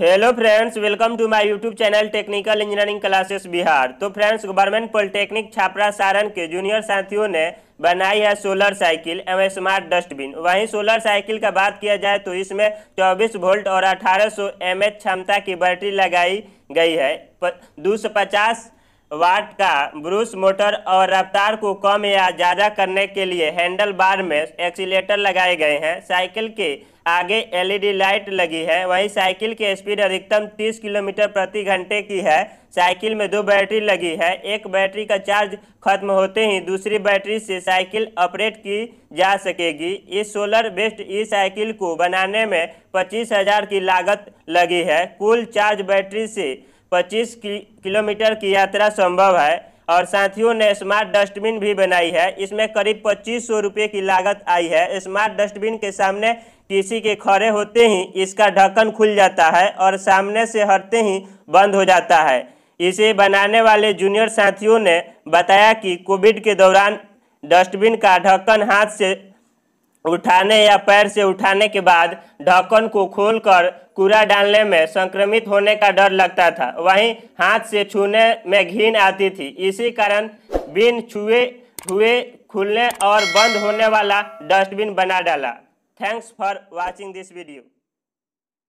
hello friends welcome to my YouTube channel technical engineering classes Bihar तो friends government polytechnic Chhapra Saran के junior साथियों ने बनाई है सोलर साइकिल एवं स्मार्ट डस्टबिन वहीं सोलर साइकिल का बात किया जाए तो इसमें 24 वोल्ट और 1800 सौ क्षमता की बैटरी लगाई गई है दो सौ पचास वाट का ब्रूस मोटर और रफ्तार को कम या ज़्यादा करने के लिए हैंडल बार में एक्सीटर लगाए गए हैं साइकिल के आगे एलईडी लाइट लगी है वहीं साइकिल की स्पीड अधिकतम 30 किलोमीटर प्रति घंटे की है साइकिल में दो बैटरी लगी है एक बैटरी का चार्ज खत्म होते ही दूसरी बैटरी से साइकिल ऑपरेट की जा सकेगी इस सोलर बेस्ड ई साइकिल को बनाने में पच्चीस हज़ार की लागत लगी है कुल चार्ज बैटरी से 25 किलोमीटर की यात्रा संभव है और साथियों ने स्मार्ट डस्टबिन भी बनाई है इसमें करीब पच्चीस सौ रुपये की लागत आई है स्मार्ट डस्टबिन के सामने किसी के खड़े होते ही इसका ढक्कन खुल जाता है और सामने से हटते ही बंद हो जाता है इसे बनाने वाले जूनियर साथियों ने बताया कि कोविड के दौरान डस्टबिन का ढक्कन हाथ से उठाने या पैर से उठाने के बाद ढक्कन को खोलकर कूड़ा डालने में संक्रमित होने का डर लगता था वहीं हाथ से छूने में घिन आती थी इसी कारण बिन छुए हुए खुलने और बंद होने वाला डस्टबिन बना डाला thanks for watching this video